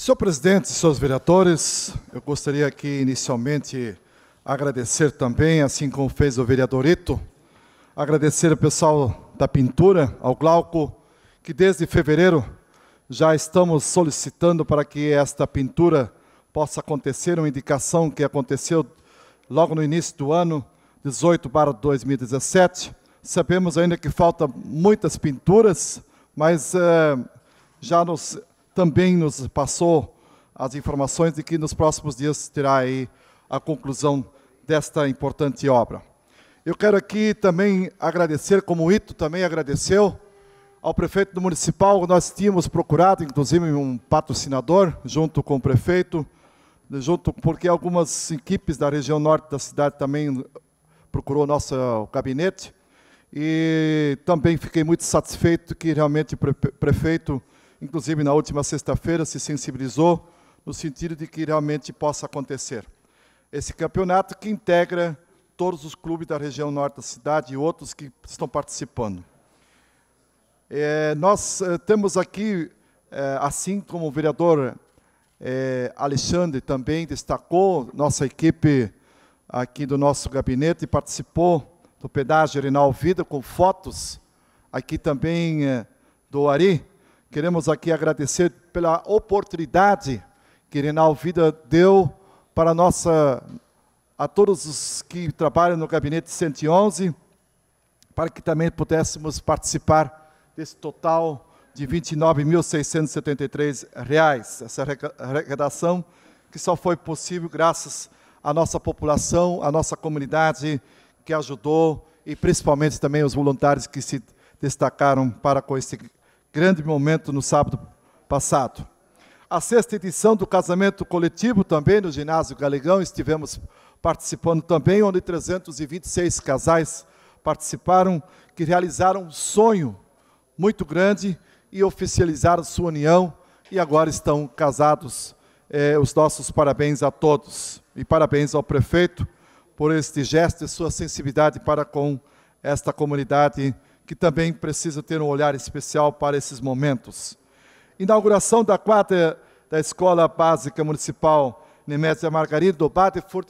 Senhor presidente, senhores vereadores, eu gostaria aqui inicialmente agradecer também, assim como fez o vereador Ito, agradecer ao pessoal da pintura, ao Glauco, que desde fevereiro já estamos solicitando para que esta pintura possa acontecer, uma indicação que aconteceu logo no início do ano, 18 para 2017. Sabemos ainda que faltam muitas pinturas, mas eh, já nos também nos passou as informações de que nos próximos dias terá aí a conclusão desta importante obra. Eu quero aqui também agradecer, como o Ito também agradeceu, ao prefeito do municipal, nós tínhamos procurado, inclusive, um patrocinador, junto com o prefeito, junto porque algumas equipes da região norte da cidade também procurou nosso gabinete, e também fiquei muito satisfeito que realmente o prefeito inclusive na última sexta-feira, se sensibilizou no sentido de que realmente possa acontecer. Esse campeonato que integra todos os clubes da região norte da cidade e outros que estão participando. É, nós é, temos aqui, é, assim como o vereador eh, Alexandre também destacou, nossa equipe aqui do nosso gabinete participou do pedágio Arinal Vida com fotos aqui também do Ari, Queremos aqui agradecer pela oportunidade que Renal Vida deu para a nossa a todos os que trabalham no gabinete 111, para que também pudéssemos participar desse total de R$ 29.673, essa arrecadação que só foi possível graças à nossa população, à nossa comunidade que ajudou e principalmente também os voluntários que se destacaram para com esse grande momento no sábado passado. A sexta edição do casamento coletivo, também no ginásio Galegão, estivemos participando também, onde 326 casais participaram, que realizaram um sonho muito grande e oficializaram sua união e agora estão casados. É, os nossos parabéns a todos e parabéns ao prefeito por este gesto e sua sensibilidade para com esta comunidade que também precisa ter um olhar especial para esses momentos. Inauguração da quarta da Escola Básica Municipal Nemésia Margarido do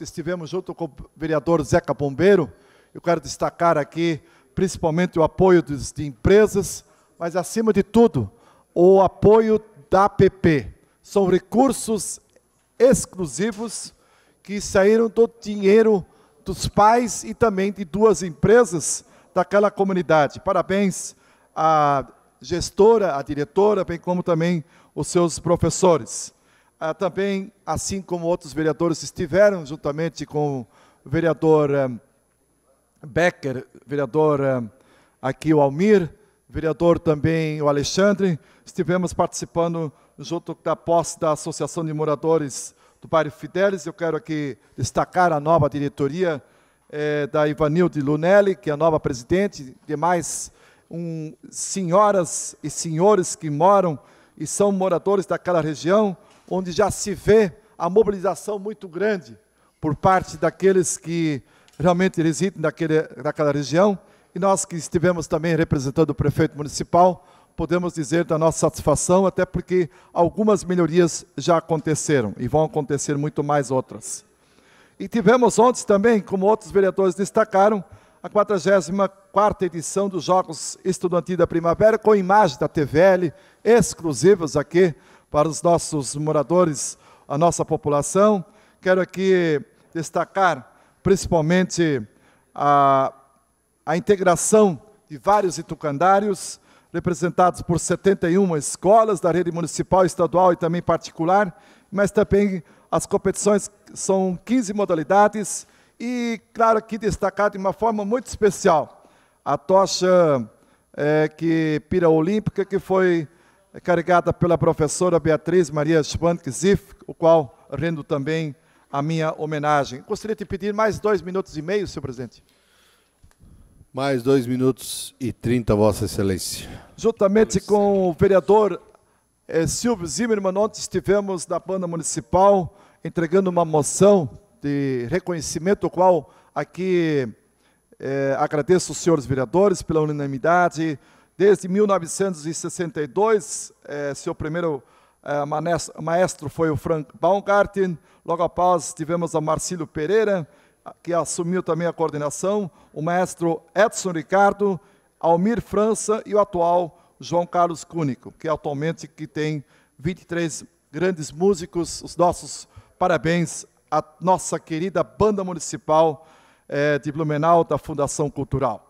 estivemos junto com o vereador Zeca Bombeiro. Eu quero destacar aqui principalmente o apoio dos, de empresas, mas acima de tudo, o apoio da APP. São recursos exclusivos que saíram do dinheiro dos pais e também de duas empresas daquela comunidade. Parabéns à gestora, à diretora, bem como também os seus professores. Ah, também, assim como outros vereadores estiveram juntamente com o vereador ah, Becker, vereador ah, aqui o Almir, vereador também o Alexandre, estivemos participando junto da posse da Associação de Moradores do Bairro Fidelis. Eu quero aqui destacar a nova diretoria é, da Ivanilde Lunelli, que é a nova presidente, demais um, senhoras e senhores que moram e são moradores daquela região, onde já se vê a mobilização muito grande por parte daqueles que realmente residem naquele, naquela região. E nós que estivemos também representando o prefeito municipal, podemos dizer da nossa satisfação, até porque algumas melhorias já aconteceram e vão acontecer muito mais outras. E tivemos ontem também, como outros vereadores destacaram, a 44ª edição dos Jogos Estudantil da Primavera, com imagens da TVL, exclusivas aqui para os nossos moradores, a nossa população. Quero aqui destacar principalmente a, a integração de vários itucandários, representados por 71 escolas da rede municipal, estadual e também particular, mas também as competições são 15 modalidades e, claro, que destacar de uma forma muito especial a tocha é, que pira olímpica, que foi carregada pela professora Beatriz Maria Schwank-Ziff, o qual rendo também a minha homenagem. Gostaria de pedir mais dois minutos e meio, senhor presidente. Mais dois minutos e trinta, Vossa Excelência. Juntamente com o vereador eh, Silvio Zimmermann, ontem estivemos da banda municipal entregando uma moção de reconhecimento, o qual aqui é, agradeço aos senhores vereadores pela unanimidade. Desde 1962, é, eh, seu primeiro é, maestro foi o Frank Baumgarten. Logo após, tivemos a Marcílio Pereira, que assumiu também a coordenação, o maestro Edson Ricardo, Almir França e o atual João Carlos Cúnico, que é atualmente que tem 23 grandes músicos. Os nossos parabéns à nossa querida Banda Municipal eh, de Blumenau, da Fundação Cultural.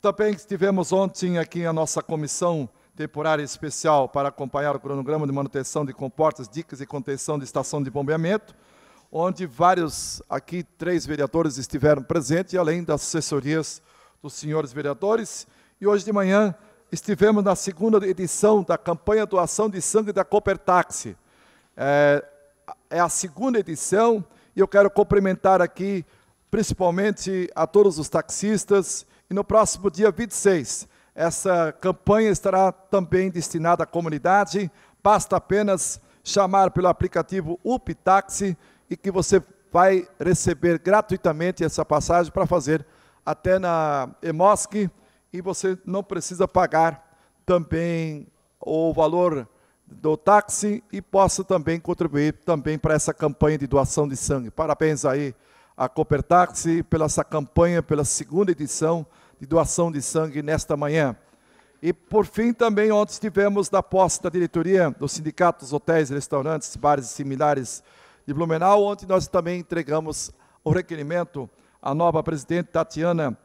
Também estivemos ontem aqui a nossa comissão temporária especial para acompanhar o cronograma de manutenção de comportas, dicas e contenção de estação de bombeamento, onde vários, aqui três vereadores estiveram presentes, além das assessorias dos senhores vereadores. E hoje de manhã estivemos na segunda edição da campanha Doação de Sangue da Copertaxi. É, é a segunda edição e eu quero cumprimentar aqui principalmente a todos os taxistas. E no próximo dia 26, essa campanha estará também destinada à comunidade. Basta apenas chamar pelo aplicativo UpTaxi e que você vai receber gratuitamente essa passagem para fazer até na EMOSC e você não precisa pagar também o valor do táxi e possa também contribuir também para essa campanha de doação de sangue. Parabéns aí à Copertaxi pela essa campanha, pela segunda edição de doação de sangue nesta manhã. E por fim também ontem tivemos da posse da diretoria dos sindicatos, hotéis, restaurantes, bares e similares de Blumenau, onde nós também entregamos o requerimento à nova presidente Tatiana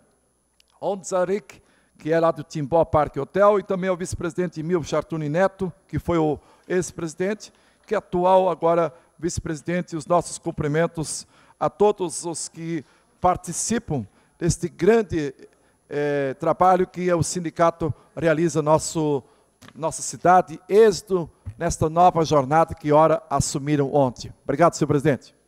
Onzarik, que é lá do Timbó Parque Hotel, e também ao vice-presidente Emil Chartuni Neto, que foi o ex-presidente, que é atual agora vice-presidente, os nossos cumprimentos a todos os que participam deste grande eh, trabalho que é o sindicato realiza nosso nossa cidade, êxito nesta nova jornada que ora assumiram ontem. Obrigado, senhor presidente.